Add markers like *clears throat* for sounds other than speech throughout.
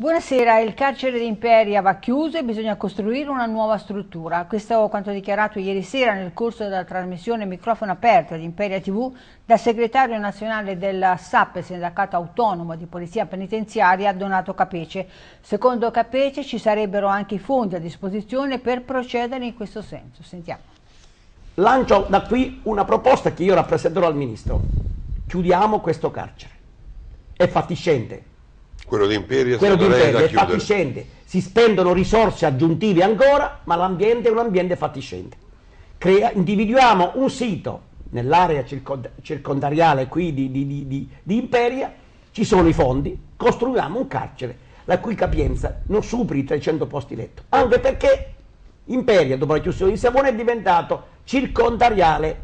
Buonasera, il carcere di Imperia va chiuso e bisogna costruire una nuova struttura. Questo è quanto dichiarato ieri sera nel corso della trasmissione Microfono Aperto di Imperia TV dal segretario nazionale della SAP, Sindacato Autonomo di Polizia Penitenziaria, Donato Capece. Secondo Capece ci sarebbero anche i fondi a disposizione per procedere in questo senso. Sentiamo. Lancio da qui una proposta che io rappresenterò al Ministro. Chiudiamo questo carcere. È fatiscente quello di Imperia, quello di Imperia è fatiscente. Si spendono risorse aggiuntive ancora, ma l'ambiente è un ambiente fatiscente. Crea, individuiamo un sito nell'area circond circondariale qui di, di, di, di Imperia, ci sono i fondi, costruiamo un carcere la cui capienza non superi i 300 posti letto, anche perché Imperia, dopo la chiusura di Savona, è diventato circondariale,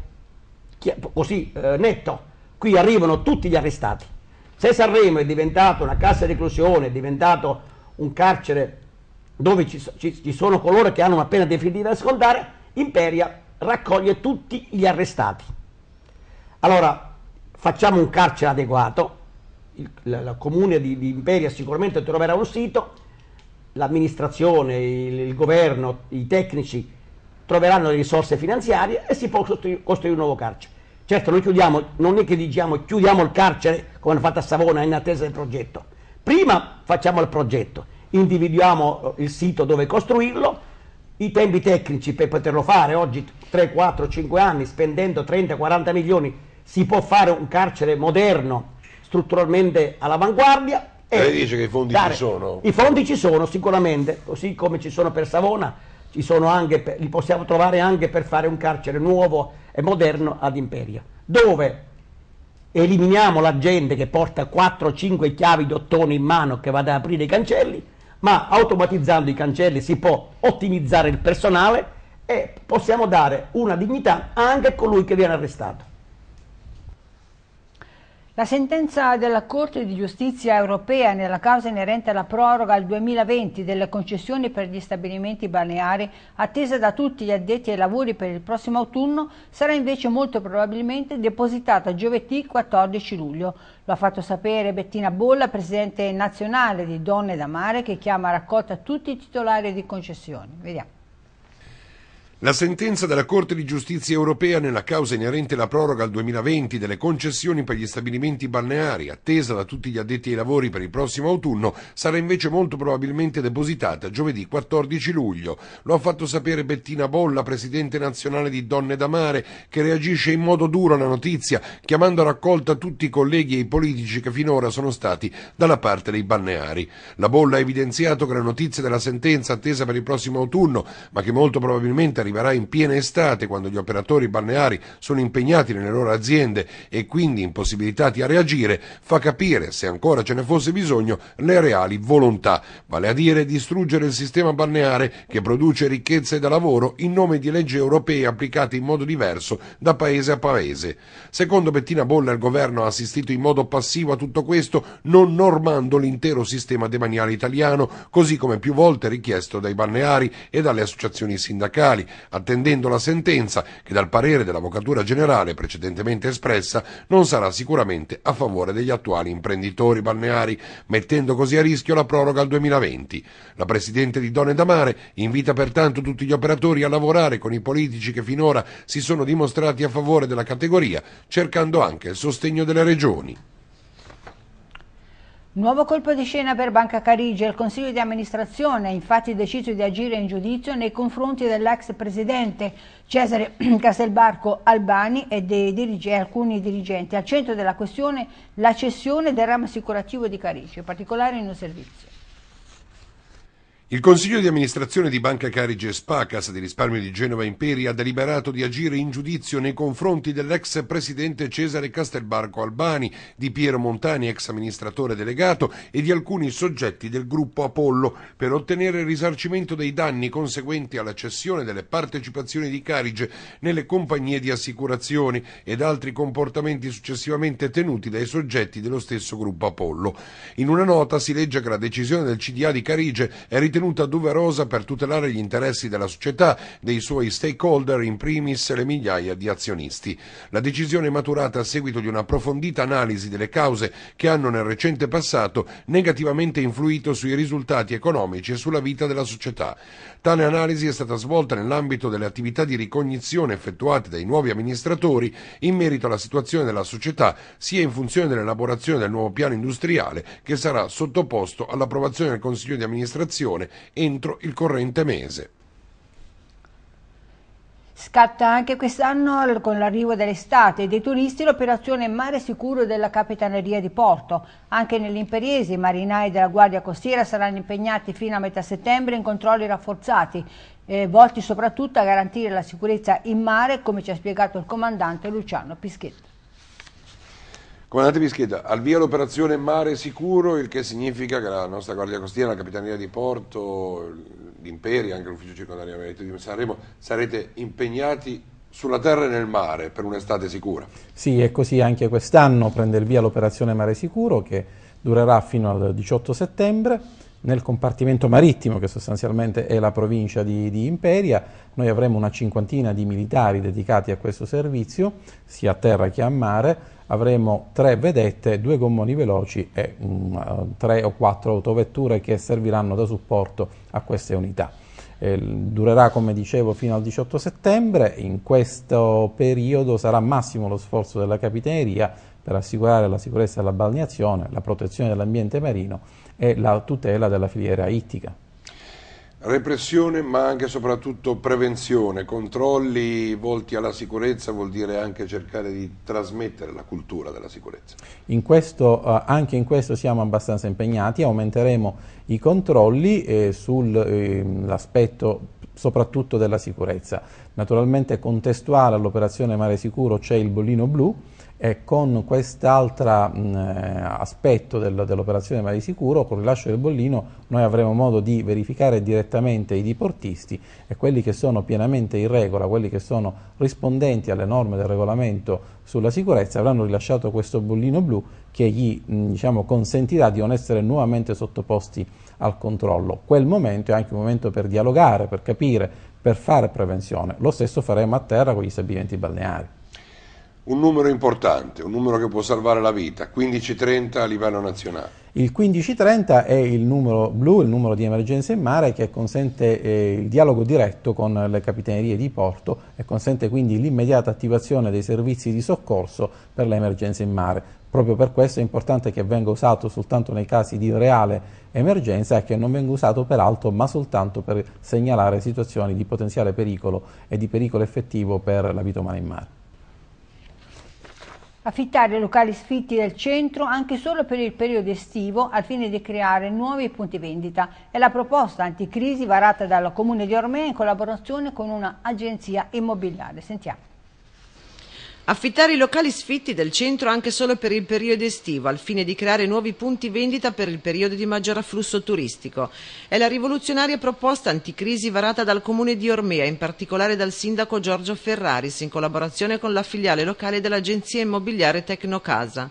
così eh, netto. Qui arrivano tutti gli arrestati. Se Sanremo è diventato una cassa di reclusione, è diventato un carcere dove ci, ci, ci sono coloro che hanno una pena definitiva da scontare, Imperia raccoglie tutti gli arrestati. Allora, facciamo un carcere adeguato, il, la, la, comune di, di, Imperia sicuramente troverà un sito, l'amministrazione, il, il, governo, i tecnici troveranno le risorse finanziarie e si può costruire, costruire un nuovo carcere. Certo, noi chiudiamo, non è che diciamo chiudiamo il carcere come hanno fatto a Savona in attesa del progetto. Prima facciamo il progetto, individuiamo eh, il sito dove costruirlo, i tempi tecnici per poterlo fare oggi 3, 4, 5 anni spendendo 30, 40 milioni si può fare un carcere moderno strutturalmente all'avanguardia e lei dice che i fondi dare, ci sono i fondi ci sono sicuramente così come ci sono per Savona per, li possiamo trovare anche per fare un carcere nuovo e moderno ad Imperia, dove eliminiamo la gente che porta 4-5 chiavi d'ottone in mano che vada ad aprire i cancelli, ma automatizzando i cancelli si può ottimizzare il personale e possiamo dare una dignità anche a colui che viene arrestato. La sentenza della Corte di giustizia europea nella causa inerente alla proroga al 2020 delle concessioni per gli stabilimenti balneari, attesa da tutti gli addetti ai lavori per il prossimo autunno, sarà invece molto probabilmente depositata giovedì 14 luglio. Lo ha fatto sapere Bettina Bolla, presidente nazionale di Donne da Mare, che chiama a raccolta tutti i titolari di concessioni. Vediamo. La sentenza della Corte di giustizia europea nella causa inerente alla proroga al 2020 delle concessioni per gli stabilimenti balneari, attesa da tutti gli addetti ai lavori per il prossimo autunno, sarà invece molto probabilmente depositata giovedì 14 luglio. Lo ha fatto sapere Bettina Bolla, presidente nazionale di Donne da Mare, che reagisce in modo duro alla notizia, chiamando a raccolta tutti i colleghi e i politici che finora sono stati dalla parte dei balneari. La Bolla ha evidenziato che la notizia della sentenza attesa per il prossimo autunno, ma che molto probabilmente arriverà arriverà in piena estate quando gli operatori balneari sono impegnati nelle loro aziende e quindi impossibilitati a reagire, fa capire, se ancora ce ne fosse bisogno, le reali volontà, vale a dire distruggere il sistema balneare che produce ricchezze da lavoro in nome di leggi europee applicate in modo diverso da paese a paese. Secondo Bettina Bolla il governo ha assistito in modo passivo a tutto questo non normando l'intero sistema demaniale italiano, così come più volte richiesto dai balneari e dalle associazioni sindacali, attendendo la sentenza che dal parere dell'Avvocatura Generale precedentemente espressa non sarà sicuramente a favore degli attuali imprenditori balneari, mettendo così a rischio la proroga al 2020. La Presidente di Donne da Mare invita pertanto tutti gli operatori a lavorare con i politici che finora si sono dimostrati a favore della categoria, cercando anche il sostegno delle regioni. Nuovo colpo di scena per Banca Carige. Il Consiglio di amministrazione ha infatti deciso di agire in giudizio nei confronti dell'ex presidente Cesare *clears throat* Castelbarco Albani e dirige alcuni dirigenti. Al centro della questione la cessione del ramo assicurativo di Carige, in particolare in un servizio. Il Consiglio di amministrazione di Banca Carige Spacas di risparmio di Genova Imperi, ha deliberato di agire in giudizio nei confronti dell'ex presidente Cesare Castelbarco Albani, di Piero Montani, ex amministratore delegato, e di alcuni soggetti del gruppo Apollo per ottenere il risarcimento dei danni conseguenti alla cessione delle partecipazioni di Carige nelle compagnie di assicurazioni ed altri comportamenti successivamente tenuti dai soggetti dello stesso gruppo Apollo. In una nota si legge che la decisione del CDA di Carige è ritenuta ritenuta doverosa per tutelare gli interessi della società, dei suoi stakeholder, in primis le migliaia di azionisti. La decisione è maturata a seguito di un'approfondita analisi delle cause che hanno nel recente passato negativamente influito sui risultati economici e sulla vita della società. Tale analisi è stata svolta nell'ambito delle attività di ricognizione effettuate dai nuovi amministratori in merito alla situazione della società, sia in funzione dell'elaborazione del nuovo piano industriale che sarà sottoposto all'approvazione del Consiglio di amministrazione milione entro il corrente mese. Scatta anche quest'anno con l'arrivo dell'estate e dei turisti l'operazione Mare Sicuro della Capitaneria di Porto. Anche nell'Imperiese i marinai della Guardia Costiera saranno impegnati fino a metà settembre in controlli rafforzati, eh, volti soprattutto a garantire la sicurezza in mare, come ci ha spiegato il comandante Luciano Pischetta. Comandante scheda, al via l'operazione Mare Sicuro, il che significa che la nostra Guardia Costiera, la Capitaneria di Porto, l'Imperia, anche l'Ufficio Circondario Maritimo di Sanremo, sarete impegnati sulla terra e nel mare per un'estate sicura. Sì, è così anche quest'anno prende il via l'operazione Mare Sicuro che durerà fino al 18 settembre nel compartimento marittimo, che sostanzialmente è la provincia di, di, Imperia, noi avremo una cinquantina di militari dedicati a questo servizio, sia a terra che a mare, avremo tre vedette, due gommoni veloci e um, tre o quattro autovetture che serviranno da supporto a queste unità. Eh, durerà, come dicevo, fino al 18 settembre, in questo periodo sarà massimo lo sforzo della Capitaneria per assicurare la sicurezza della balneazione, la protezione dell'ambiente marino è la tutela della filiera ittica. Repressione ma anche e soprattutto prevenzione, controlli volti alla sicurezza vuol dire anche cercare di trasmettere la cultura della sicurezza. In questo, eh, anche in questo siamo abbastanza impegnati, aumenteremo i controlli eh, sull'aspetto ehm, soprattutto della sicurezza. Naturalmente contestuale all'operazione Mare Sicuro c'è il bollino blu e con quest'altro eh, aspetto del, dell'operazione Mare Sicuro, con il rilascio del bollino, noi avremo modo di verificare direttamente i diportisti e quelli che sono pienamente in regola, quelli che sono rispondenti alle norme del regolamento sulla sicurezza, avranno rilasciato questo bollino blu che gli diciamo, consentirà di non essere nuovamente sottoposti al controllo. Quel momento è anche un momento per dialogare, per capire, per fare prevenzione. Lo stesso faremo a terra con gli stabilimenti balneari un numero importante, un numero che può salvare la vita, 15-30 a livello nazionale. Il 1530 è il numero blu, il numero di emergenza in mare che consente eh, il dialogo diretto con le capitanerie di porto e consente quindi l'immediata attivazione dei servizi di soccorso per le emergenze in mare. Proprio per questo è importante che venga usato soltanto nei casi di reale emergenza e che non venga usato peraltro ma soltanto per segnalare situazioni di potenziale pericolo e di pericolo effettivo per la vita umana in mare affittare locali sfitti del centro anche solo per il periodo estivo al fine di creare nuovi punti vendita. È la proposta anticrisi varata dal Comune di Ormea in collaborazione con un'agenzia immobiliare. Sentiamo. Affittare i locali sfitti del centro anche solo per il periodo estivo, al fine di creare nuovi punti vendita per il periodo di maggior afflusso turistico. È la rivoluzionaria proposta anticrisi varata dal comune di Ormea, in particolare dal sindaco Giorgio Ferraris, in collaborazione con la filiale locale dell'agenzia immobiliare Tecnocasa.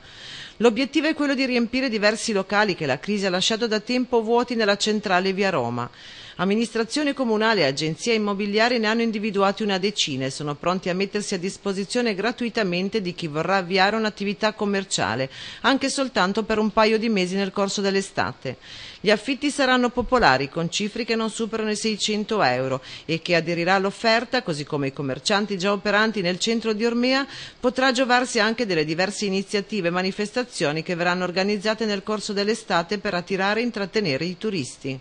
L'obiettivo è quello di riempire diversi locali che la crisi ha lasciato da tempo vuoti nella centrale via Roma. Amministrazione comunale e agenzia immobiliare ne hanno individuati una decina e sono pronti a mettersi a disposizione gratuitamente di chi vorrà avviare un'attività commerciale, anche soltanto per un paio di mesi nel corso dell'estate. Gli affitti saranno popolari, con cifre che non superano i 600 euro e che aderirà all'offerta, così come i commercianti già operanti nel centro di Ormea, potrà giovarsi anche delle diverse iniziative e manifestazioni che verranno organizzate nel corso dell'estate per attirare e intrattenere i turisti.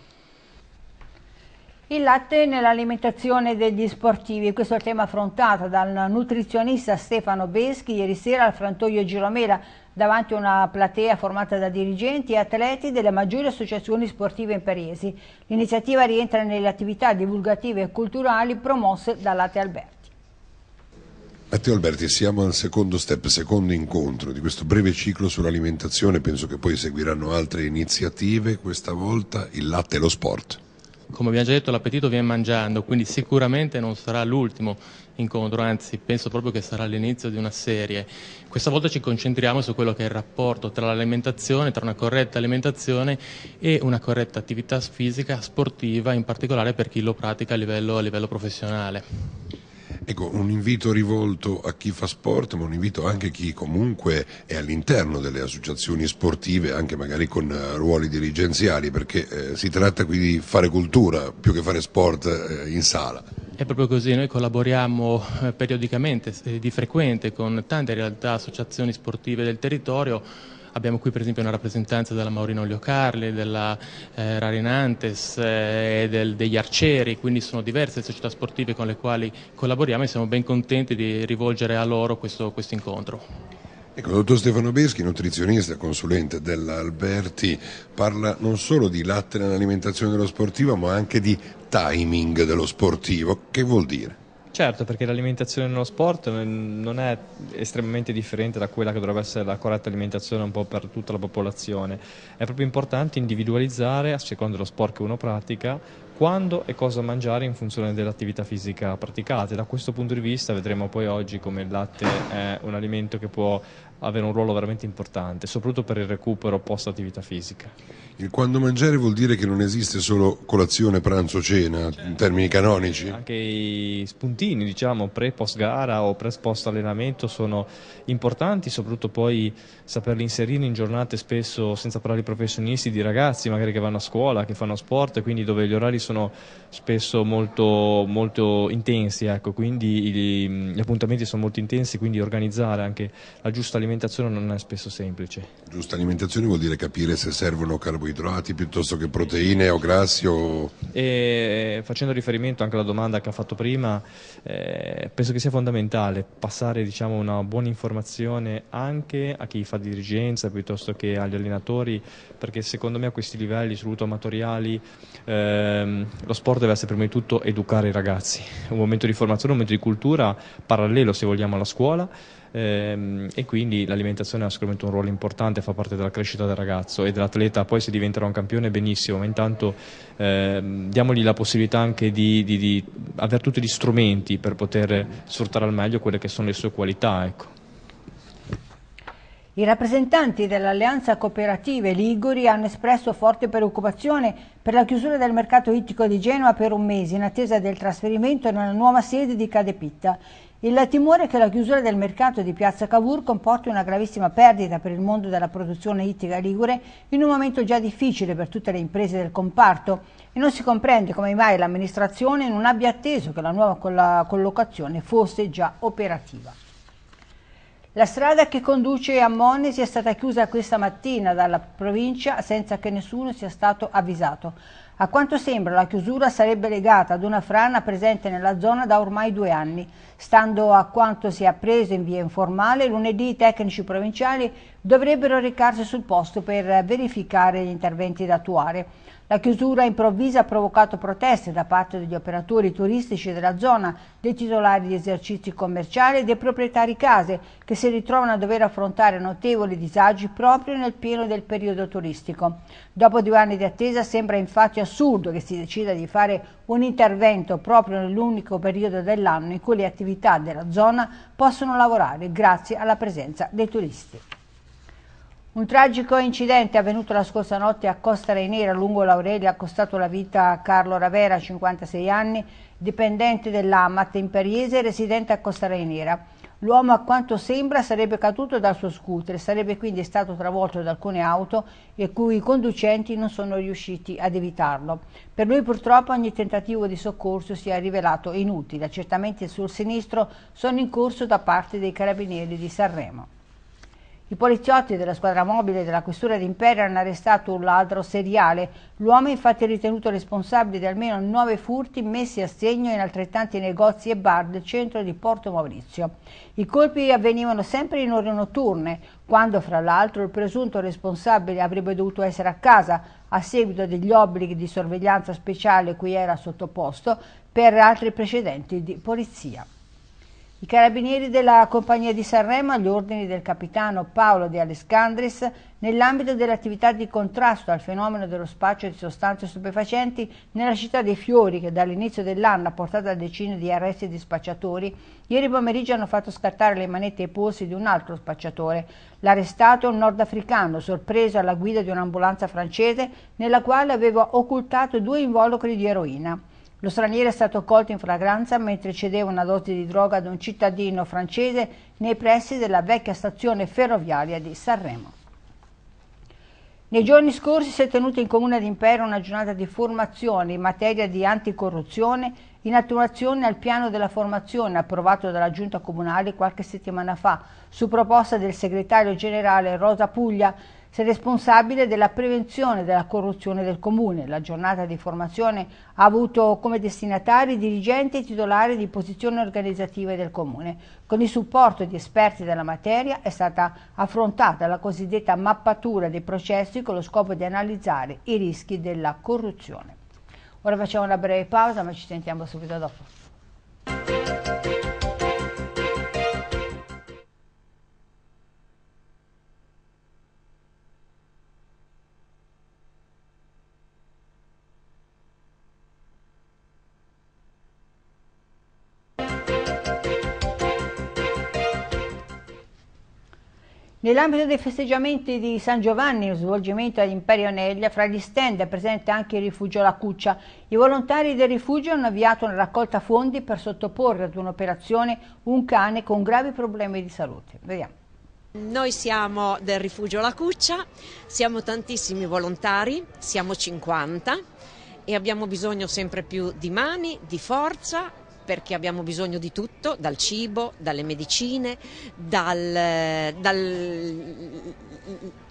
Il latte nell'alimentazione degli sportivi, questo è il tema affrontato dal nutrizionista Stefano Beschi ieri sera al frantoio Giromela davanti a una platea formata da dirigenti e atleti delle maggiori associazioni sportive imperesi. L'iniziativa rientra nelle attività divulgative e culturali promosse da Latte Alberti. Matteo Alberti, siamo al secondo step, secondo incontro di questo breve ciclo sull'alimentazione, penso che poi seguiranno altre iniziative, questa volta il latte e lo sport come abbiamo già detto l'appetito viene mangiando, quindi sicuramente non sarà l'ultimo incontro, anzi penso proprio che sarà l'inizio di una serie. Questa volta ci concentriamo su quello che è il rapporto tra l'alimentazione, tra una corretta alimentazione e una corretta attività fisica sportiva, in particolare per chi lo pratica a livello, a livello professionale. Ecco, un invito rivolto a chi fa sport, ma un invito anche a chi comunque è all'interno delle associazioni sportive, anche magari con eh, ruoli dirigenziali, perché eh, si tratta qui di fare cultura più che fare sport eh, in sala. È proprio così, noi collaboriamo eh, periodicamente, eh, di frequente, con tante realtà, associazioni sportive del territorio Abbiamo qui per esempio una rappresentanza della Maurino Oliocarli, della eh, Rarinantes eh, e del, degli Arcieri, quindi sono diverse le società sportive con le quali collaboriamo e siamo ben contenti di rivolgere a loro questo, questo incontro. Ecco, il dottor Stefano Beschi, nutrizionista, consulente dell'Alberti, parla non solo di latte nell'alimentazione dello sportivo, ma anche di timing dello sportivo. Che vuol dire? Certo, perché l'alimentazione nello sport non è estremamente differente da quella che dovrebbe essere la corretta alimentazione un po' per tutta la popolazione. È proprio importante individualizzare, a seconda dello sport che uno pratica, quando e cosa mangiare in funzione dell'attività fisica praticata. Da questo punto di vista vedremo poi oggi come il latte è un alimento che può avere un ruolo veramente importante, soprattutto per il recupero post attività fisica. Il quando mangiare vuol dire che non esiste solo colazione, pranzo, cena, certo. in termini canonici? Anche i spuntini, diciamo, pre-post gara o pre-post allenamento sono importanti, soprattutto poi saperli inserire in giornate spesso, senza parlare di professionisti, di ragazzi magari che vanno a scuola, che fanno sport, quindi dove gli orari sono spesso molto, molto intensi, ecco, quindi gli, gli appuntamenti sono molto intensi, quindi organizzare anche la giusta alimentazione alimentazione non è spesso semplice. Giusta alimentazione vuol dire capire se servono carboidrati piuttosto che proteine o grassi o... E eh, facendo riferimento anche alla domanda che ha fatto prima, eh, penso che sia fondamentale passare diciamo, una buona informazione anche a chi fa dirigenza piuttosto che agli allenatori, perché secondo me a questi livelli soprattutto amatoriali ehm, lo sport deve essere prima di tutto educare i ragazzi, un momento di formazione, un momento di cultura parallelo se vogliamo alla scuola Ehm, e quindi l'alimentazione ha sicuramente un ruolo importante, fa parte della crescita del ragazzo e dell'atleta, poi se diventerà un campione benissimo, ma intanto ehm, diamogli la possibilità anche di, di, di avere tutti gli strumenti per poter sfruttare al meglio quelle che sono le sue qualità. Ecco. I rappresentanti dell'Alleanza Cooperative Liguri hanno espresso forte preoccupazione per la chiusura del mercato ittico di Genova per un mese in attesa del trasferimento nella nuova sede di Cadepitta. Il timore è che la chiusura del mercato di Piazza Cavour comporti una gravissima perdita per il mondo della produzione ittica ligure in un momento già difficile per tutte le imprese del comparto e non si comprende come mai l'amministrazione non abbia atteso che la nuova collocazione fosse già operativa. La strada che conduce a Monesi è stata chiusa questa mattina dalla provincia senza che nessuno sia stato avvisato. A quanto sembra la chiusura sarebbe legata ad una frana presente nella zona da ormai due anni. Stando a quanto si è appreso in via informale, lunedì i tecnici provinciali dovrebbero recarsi sul posto per verificare gli interventi da attuare. La chiusura improvvisa ha provocato proteste da parte degli operatori turistici della zona, dei titolari di esercizi commerciali e dei proprietari case, che si ritrovano a dover affrontare notevoli disagi proprio nel pieno del periodo turistico. Dopo due anni di attesa sembra infatti assurdo che si decida di fare un intervento proprio nell'unico periodo dell'anno in cui le attività della zona possono lavorare grazie alla presenza dei turisti. Un tragico incidente avvenuto la scorsa notte a Costa Reinera lungo l'Aurelia ha costato la vita a Carlo Ravera, 56 anni, dipendente dell'Amat in Periese, residente a Costa Reinera. L'uomo a quanto sembra sarebbe caduto dal suo scooter e sarebbe quindi stato travolto da alcune auto e cui i conducenti non sono riusciti ad evitarlo. Per lui purtroppo ogni tentativo di soccorso si è rivelato inutile. Certamente sul sinistro sono in corso da parte dei carabinieri di Sanremo. I poliziotti della squadra mobile della questura d'Imperia hanno arrestato un ladro seriale. L'uomo è infatti ritenuto responsabile di almeno nove furti messi a segno in altrettanti negozi e bar del centro di Porto Maurizio. I colpi avvenivano sempre in ore notturne, quando fra l'altro il presunto responsabile avrebbe dovuto essere a casa a seguito degli obblighi di sorveglianza speciale cui era sottoposto per altri precedenti di polizia. I carabinieri della Compagnia di Sanremo agli ordini del capitano Paolo De Alessandris nell'ambito dell'attività di contrasto al fenomeno dello spaccio di sostanze stupefacenti nella città dei Fiori che dall'inizio dell'anno ha portato a decine di arresti di spacciatori, ieri pomeriggio hanno fatto scartare le manette ai polsi di un altro spacciatore. L'arrestato è un nordafricano sorpreso alla guida di un'ambulanza francese nella quale aveva occultato due involucri di eroina. Lo straniero è stato colto in flagranza mentre cedeva una dose di droga ad un cittadino francese nei pressi della vecchia stazione ferroviaria di Sanremo. Nei giorni scorsi si è tenuta in Comune d'Impero una giornata di formazione in materia di anticorruzione in attuazione al piano della formazione approvato dalla Giunta Comunale qualche settimana fa su proposta del segretario generale Rosa Puglia sei responsabile della prevenzione della corruzione del comune. La giornata di formazione ha avuto come destinatari dirigenti e titolari di posizioni organizzative del comune. Con il supporto di esperti della materia è stata affrontata la cosiddetta mappatura dei processi con lo scopo di analizzare i rischi della corruzione. Ora facciamo una breve pausa ma ci sentiamo subito dopo. Nell'ambito dei festeggiamenti di San Giovanni, lo svolgimento all'Imperio Neglia, fra gli stand è presente anche il rifugio La Cuccia. I volontari del rifugio hanno avviato una raccolta fondi per sottoporre ad un'operazione un cane con gravi problemi di salute. Vediamo. Noi siamo del rifugio La Cuccia, siamo tantissimi volontari, siamo 50 e abbiamo bisogno sempre più di mani, di forza perché abbiamo bisogno di tutto, dal cibo, dalle medicine, dal, dal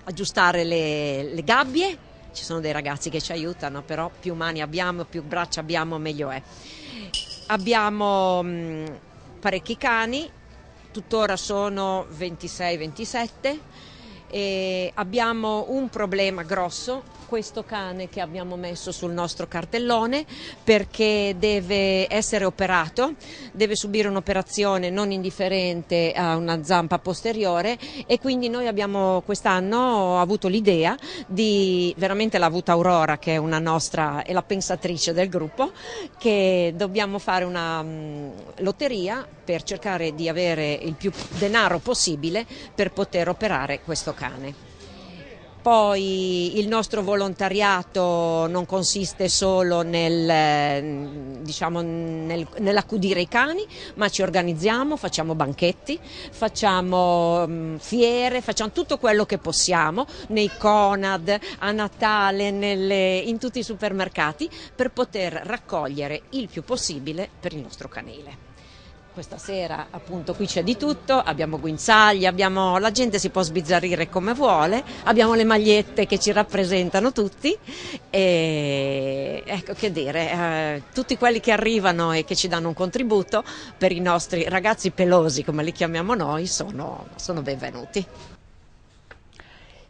aggiustare le, le gabbie, ci sono dei ragazzi che ci aiutano, però più mani abbiamo, più braccia abbiamo, meglio è. Abbiamo mm, parecchi cani, tuttora sono 26-27 e abbiamo un problema grosso questo cane che abbiamo messo sul nostro cartellone perché deve essere operato, deve subire un'operazione non indifferente a una zampa posteriore e quindi noi abbiamo quest'anno avuto l'idea di, veramente l'ha avuta Aurora che è una nostra, è la pensatrice del gruppo, che dobbiamo fare una um, lotteria per cercare di avere il più denaro possibile per poter operare questo cane. Poi il nostro volontariato non consiste solo nel, eh, diciamo, nel, nell'accudire i cani, ma ci organizziamo, facciamo banchetti, facciamo mm, fiere, facciamo tutto quello che possiamo nei Conad, a Natale, nelle, in tutti i supermercati per poter raccogliere il più possibile per il nostro canile. Questa sera appunto qui c'è di tutto, abbiamo guinzagli, abbiamo... la gente si può sbizzarrire come vuole, abbiamo le magliette che ci rappresentano tutti e ecco che dire, eh, tutti quelli che arrivano e che ci danno un contributo per i nostri ragazzi pelosi come li chiamiamo noi sono, sono benvenuti.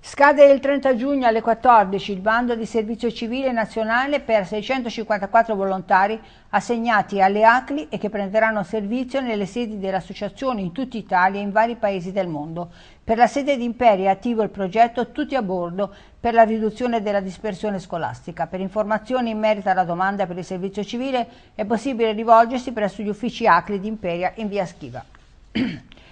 Scade il 30 giugno alle 14 il bando di servizio civile nazionale per 654 volontari assegnati alle ACLI e che prenderanno servizio nelle sedi delle associazioni in tutta Italia e in vari paesi del mondo. Per la sede di Imperia è attivo il progetto Tutti a bordo per la riduzione della dispersione scolastica. Per informazioni in merito alla domanda per il servizio civile è possibile rivolgersi presso gli uffici ACLI di Imperia in via Schiva. *clears throat*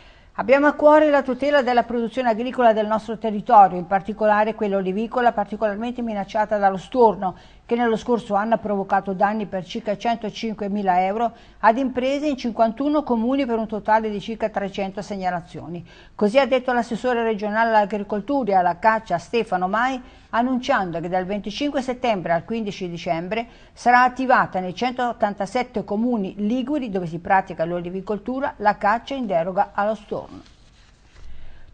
Abbiamo a cuore la tutela della produzione agricola del nostro territorio, in particolare quella olivicola particolarmente minacciata dallo storno che nello scorso anno ha provocato danni per circa 105.000 euro ad imprese in 51 comuni per un totale di circa 300 segnalazioni. Così ha detto l'assessore regionale all'agricoltura e alla caccia Stefano Mai, annunciando che dal 25 settembre al 15 dicembre sarà attivata nei 187 comuni liguri dove si pratica l'olivicoltura la caccia in deroga allo storno.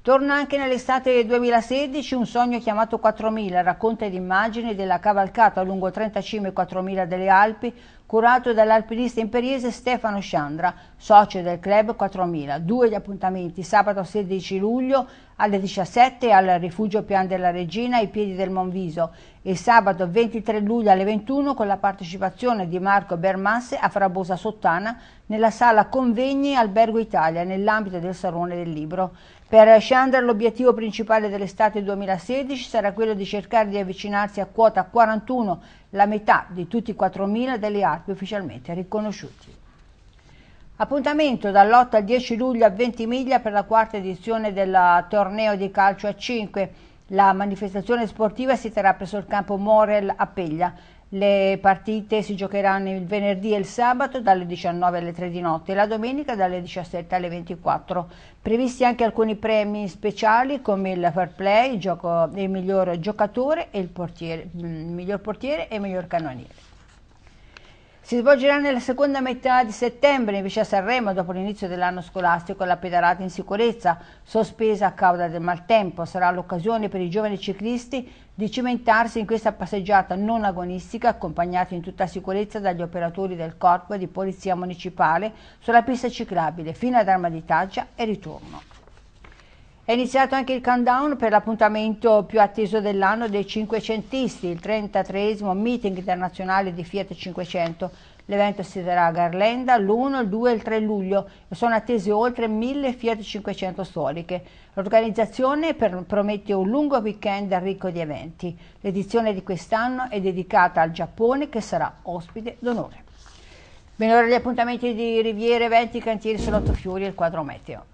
Torna anche nell'estate 2016 un sogno chiamato 4000, racconta ed immagini della cavalcata lungo 35 e 4000 delle Alpi, curato dall'alpinista imperiese Stefano Sciandra, socio del club 4000. Due gli appuntamenti, sabato 16 luglio alle 17 al rifugio Pian della Regina ai piedi del Monviso e sabato 23 luglio alle 21 con la partecipazione di Marco Bermasse a Frabosa Sottana nella sala convegni Albergo Italia nell'ambito del Salone del Libro. Per Chandler l'obiettivo principale dell'estate 2016 sarà quello di cercare di avvicinarsi a quota 41, la metà di tutti i 4.000 delle alpi ufficialmente riconosciuti. Appuntamento dall'8 al 10 luglio a Ventimiglia per la quarta edizione del torneo di calcio a 5. La manifestazione sportiva si terrà presso il campo Morel a Peglia. Le partite si giocheranno il venerdì e il sabato dalle 19 alle 3 di notte e la domenica dalle 17 alle 24. Previsti anche alcuni premi speciali come il fair play, il, gioco, il miglior giocatore e il, portiere, mm, il miglior portiere e il miglior cannoniere. Si svolgerà nella seconda metà di settembre invece a Sanremo dopo l'inizio dell'anno scolastico la pedalata in sicurezza, sospesa a causa del maltempo. Sarà l'occasione per i giovani ciclisti di cimentarsi in questa passeggiata non agonistica accompagnati in tutta sicurezza dagli operatori del corpo di polizia municipale sulla pista ciclabile fino ad Arma di Taggia e ritorno. È iniziato anche il countdown per l'appuntamento più atteso dell'anno dei 500 il 33 meeting internazionale di Fiat 500. L'evento si terrà a Garlanda l'1, il 2 e il 3 luglio e sono attese oltre 1000 Fiat 500 storiche. L'organizzazione promette un lungo weekend ricco di eventi. L'edizione di quest'anno è dedicata al Giappone che sarà ospite d'onore. Bene, ora gli appuntamenti di Riviera, Eventi, Cantieri, Salotto Fiori e il quadro meteo.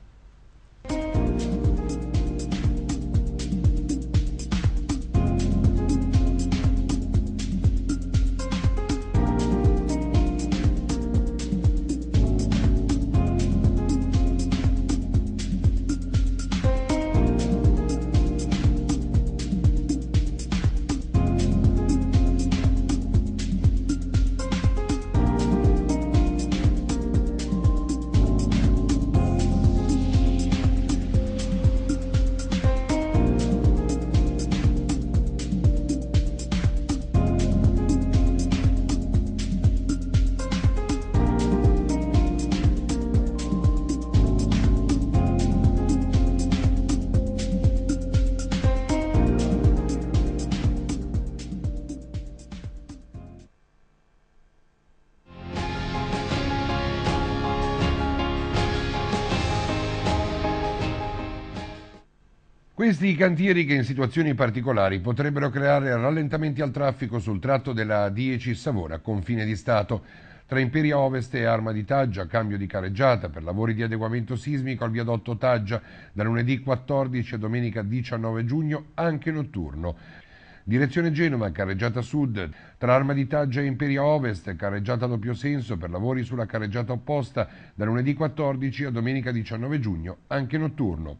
Questi i cantieri che in situazioni particolari potrebbero creare rallentamenti al traffico sul tratto della 10 Savona confine di Stato. Tra Imperia Ovest e Arma di Taggia, cambio di carreggiata per lavori di adeguamento sismico al viadotto Taggia da lunedì 14 a domenica 19 giugno, anche notturno. Direzione Genova, carreggiata sud, tra Arma di Taggia e Imperia Ovest, carreggiata a doppio senso per lavori sulla carreggiata opposta da lunedì 14 a domenica 19 giugno, anche notturno.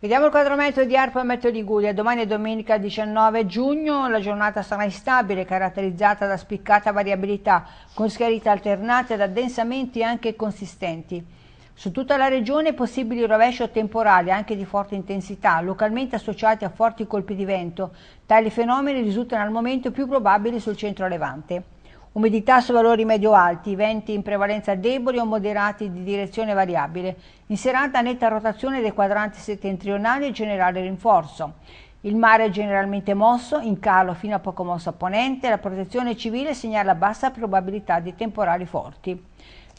Vediamo il quadrometro di e Arpametto Liguria. Domani è domenica 19 giugno, la giornata sarà instabile, caratterizzata da spiccata variabilità, con schiarite alternate ad addensamenti anche consistenti. Su tutta la regione possibili rovesci o temporali, anche di forte intensità, localmente associati a forti colpi di vento. Tali fenomeni risultano al momento più probabili sul centro-levante. Umidità su valori medio-alti, venti in prevalenza deboli o moderati di direzione variabile. In serata netta rotazione dei quadranti settentrionali e generale rinforzo. Il mare è generalmente mosso, in calo fino a poco mosso a ponente, la protezione civile segnala bassa probabilità di temporali forti.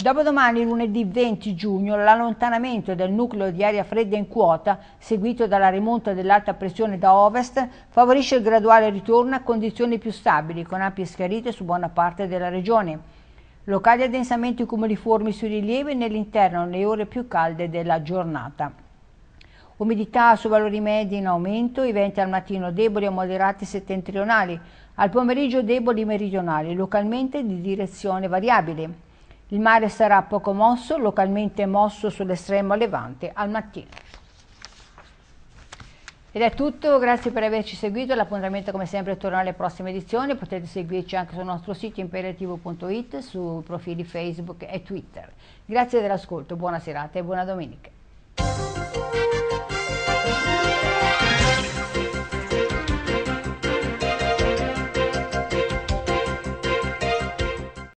Dopodomani, lunedì 20 giugno, l'allontanamento del nucleo di aria fredda in quota, seguito dalla rimonta dell'alta pressione da ovest, favorisce il graduale ritorno a condizioni più stabili, con ampie schiarite su buona parte della regione. Locali addensamenti cumuliformi sui rilievi nell'interno nelle ore più calde della giornata. Umidità su valori medi in aumento, i venti al mattino deboli o moderati settentrionali, al pomeriggio deboli meridionali, localmente di direzione variabile. Il mare sarà poco mosso, localmente mosso sull'estremo levante al mattino. Ed è tutto, grazie per averci seguito, l'appuntamento come sempre torna alle prossime edizioni, potete seguirci anche sul nostro sito imperativo.it, su profili Facebook e Twitter. Grazie dell'ascolto, buona serata e buona domenica.